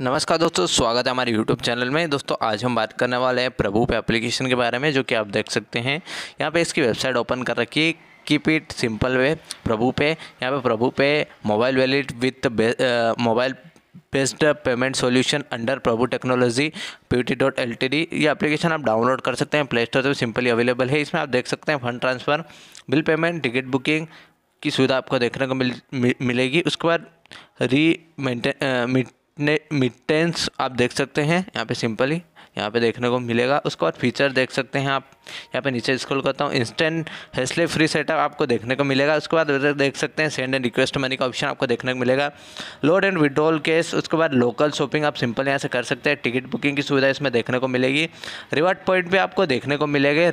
नमस्कार दोस्तों स्वागत है हमारे YouTube चैनल में दोस्तों आज हम बात करने वाले हैं प्रभु पे एप्लीकेशन के बारे में जो कि आप देख सकते हैं यहाँ पे इसकी वेबसाइट ओपन कर रखी है keep it simple way Prabhu Pay यहाँ पे Prabhu Pay mobile wallet with mobile based payment solution under Prabhu technology pvt dot L T D ये एप्लीकेशन आप डाउनलोड कर सकते हैं प्ले स्टोर से सिंपली अवेलेबल है इसमें आप देख सकते हैं fund transfer bill payment ticket booking की सुविधा आपको देखने को मिल, मिलेगी उसके बाद री मेंटेन मिटेंस आप देख सकते हैं यहाँ पे सिंपली यहाँ पे देखने को मिलेगा उसके बाद फीचर देख सकते हैं आप यहाँ पे नीचे स्क्रॉल करता हूँ इंस्टेंट हैसले फ्री सेटअप आपको देखने को मिलेगा उसके बाद देख सकते हैं सेंड एंड रिक्वेस्ट मनी का ऑप्शन आपको देखने को मिलेगा लोड एंड विड्रॉल केस उसके बाद लोकल शॉपिंग आप सिंपल यहाँ से कर सकते हैं टिकट बुकिंग की सुविधा इसमें देखने को मिलेगी रिवार्ड पॉइंट भी आपको देखने को मिलेगा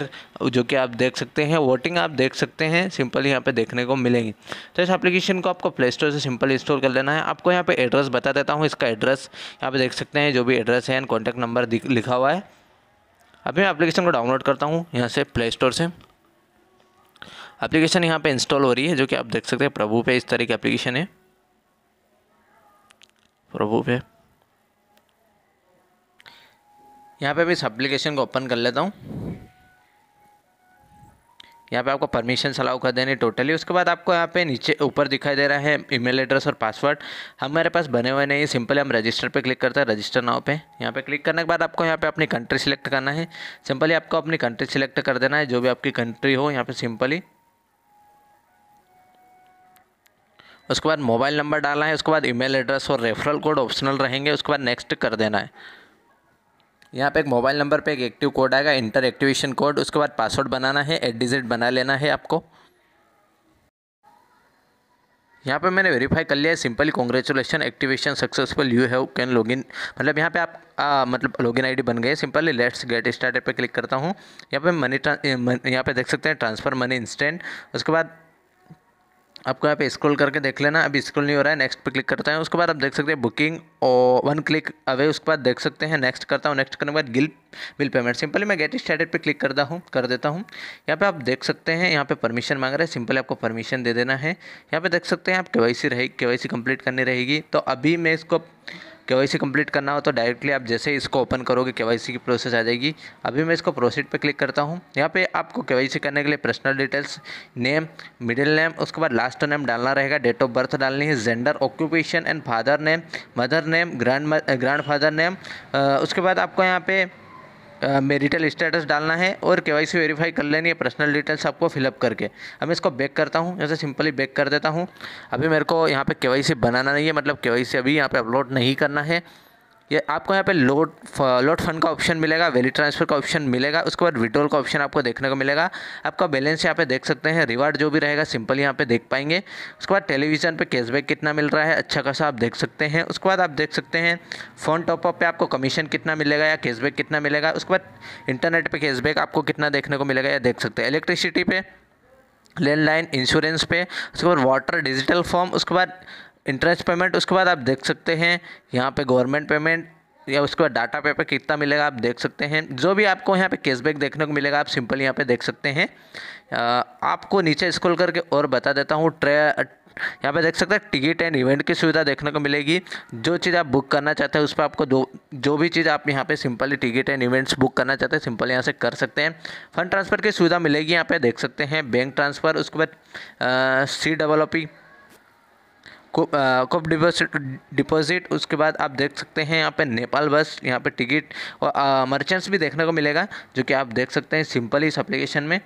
जो कि आप देख सकते हैं वोटिंग आप देख सकते हैं सिंपल यहाँ पर देखने को मिलेंगी तो इस एप्लीकेशन को आपको प्ले स्टोर से सिंपल इंस्टॉल कर लेना है आपको यहाँ पर एड्रेस बता देता हूँ इसका एड्रेस यहाँ पर देख सकते हैं जो भी एड्रेस है एंड कॉन्टैक्ट नंबर लिखा लिखा हुआ है अभी मैं एप्लीकेशन को डाउनलोड करता हूँ यहाँ से प्ले स्टोर से एप्लीकेशन यहाँ पे इंस्टॉल हो रही है जो कि आप देख सकते हैं प्रभु पे इस तरह की एप्लीकेशन है प्रभु पे यहाँ पे मैं इस एप्लीकेशन को ओपन कर लेता हूँ यहाँ पे आपको परमिशन अलाउ कर देनी टोटली उसके बाद आपको यहाँ पे नीचे ऊपर दिखाई दे रहा है ईमेल एड्रेस और पासवर्ड हमारे पास बने हुए नहीं सिंपली हम रजिस्टर पे क्लिक करते हैं रजिस्टर नाव पे यहाँ पे क्लिक करने के बाद आपको यहाँ पे अपनी कंट्री सिलेक्ट करना है सिंपली आपको अपनी कंट्री सिलेक्ट कर देना है जो भी आपकी कंट्री हो यहाँ पर सिंपली उसके बाद मोबाइल नंबर डालना है उसके बाद ईमेल एड्रेस और रेफरल कोड ऑप्शनल रहेंगे उसके बाद नेक्स्ट कर देना है यहाँ पे एक मोबाइल नंबर पे एक एक्टिव कोड आएगा इंटर एक्टिवेशन कोड उसके बाद पासवर्ड बनाना है एट डिजिट बना लेना है आपको यहाँ पे मैंने वेरीफाई कर लिया है simply congratulation activation successful you have can login मतलब यहाँ पे आप आ, मतलब लॉगिन आईडी बन गए सिंपली लेट्स गेट स्टार्टेड पे क्लिक करता हूँ यहाँ पे मनी यहाँ पे देख सकते हैं ट्रांसफ़र मनी इंस्टेंट उसके बाद आपको यहाँ पे स्क्रॉल करके देख लेना अभी स्क्रॉल नहीं हो रहा है नेक्स्ट पे क्लिक करता है उसके बाद आप देख सकते हैं बुकिंग और वन क्लिक अवे उसके बाद देख सकते हैं नेक्स्ट करता हूँ नेक्स्ट करने के बाद गिल बिल पेमेंट सिंपली मैं गेट स्टार्टेड पे क्लिक करता हूँ कर देता हूँ यहाँ पे आप देख सकते हैं यहाँ पे परमिशन मांग रहा है सिंपली आपको परमिशन दे देना है यहाँ पे देख सकते हैं आप के वाई रहेगी के कंप्लीट करनी रहेगी तो अभी मैं इसको के कंप्लीट करना हो तो डायरेक्टली आप जैसे इसको ओपन करोगे के की प्रोसेस आ जाएगी अभी मैं इसको प्रोसीड पर क्लिक करता हूँ यहाँ पे आपको के करने के लिए personal details name middle name उसके बाद लास्ट नेम डालना रहेगा डेट ऑफ बर्थ डालनी है gender occupation and father name mother name grand grandfather name उसके बाद आपको यहाँ पे eh, मेरिटल स्टेटस डालना है और के वाई सी वेरीफाई कर लेनी है पर्सनल डिटेल्स आपको फिलअप करके अब मैं इसको बैक करता हूँ जैसे सिंपली बैक कर देता हूँ अभी मेरे को यहाँ पे के वाई सी बनाना नहीं है मतलब के वाई सी अभी यहाँ पे अपलोड नहीं करना है ये आपको यहाँ पे लोड लोड फंड का ऑप्शन मिलेगा वैली ट्रांसफ़र का ऑप्शन मिलेगा उसके बाद विड्रोल का ऑप्शन आपको देखने को मिलेगा आपका बैलेंस यहाँ पे देख सकते हैं रिवार्ड जो भी रहेगा सिंपल यहाँ पे देख पाएंगे उसके बाद टेलीविज़न पे कैशबैक कितना मिल रहा है अच्छा खासा आप देख सकते हैं उसके बाद आप देख सकते हैं फ़ोन टॉपअप पर आपको कमीशन कितना मिलेगा या कैशबैक कितना मिलेगा उसके बाद इंटरनेट पर कैशबैक आपको कितना देखने को मिलेगा या देख सकते हैं इलेक्ट्रिसिटी पे लैंडलाइन इंश्योरेंस पे उसके बाद वाटर डिजिटल फॉर्म उसके बाद इंटरेस्ट पेमेंट उसके बाद आप देख सकते हैं यहाँ पे गवर्नमेंट पेमेंट या उसके बाद डाटा पे पे कितना मिलेगा आप देख सकते हैं जो भी आपको यहाँ पे कैशबैक देखने को मिलेगा आप सिंपल यहाँ पे देख सकते हैं आपको नीचे स्क्रॉल करके और बता देता हूँ ट्रे यहाँ पे देख सकते हैं टिकट एंड इवेंट की सुविधा देखने को मिलेगी जो चीज़ आप बुक करना चाहते हैं उस पर आपको जो जो भी चीज़ आप यहाँ पे simply ticket and events book करना चाहते हैं सिंपल यहाँ से कर सकते हैं फंड ट्रांसफ़र की सुविधा मिलेगी यहाँ पे देख सकते हैं बैंक ट्रांसफ़र उसके बाद सी डबल ओ पी कुप डिपोजिट उसके बाद आप देख सकते हैं यहाँ पे नेपाल बस यहाँ पे टिकट और मर्चेंट्स भी देखने को मिलेगा जो कि आप देख सकते हैं सिंपल इस एप्लीकेशन में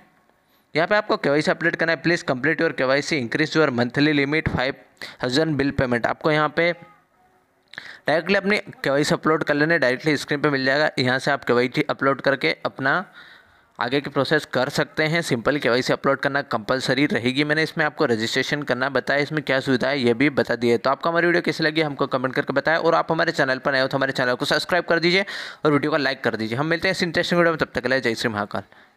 यहाँ पे आपको के वाई सी अपडेट करना है please complete your K Y C increase your monthly limit five thousand bill payment आपको यहाँ पे डायरेक्टली अपनी के वाई सी अपलोड कर लेने डायरेक्टली स्क्रीन पे मिल जाएगा यहाँ से आप के वाई सी अपलोड करके अपना आगे की प्रोसेस कर सकते हैं सिंपल के से अपलोड करना कंपलसरी रहेगी मैंने इसमें आपको रजिस्ट्रेशन करना बताया इसमें क्या सुविधा है ये भी बता दिए तो आपको हमारी वीडियो कैसी लगी हमको कमेंट करके बताया और आप हमारे चैनल पर नए हो तो हमारे चैनल को सब्सक्राइब कर दीजिए और वीडियो को लाइक कर दीजिए हम मिलते हैं इस इंटरेस्टिंग वीडियो में तब तक ले जय श्री महाकाल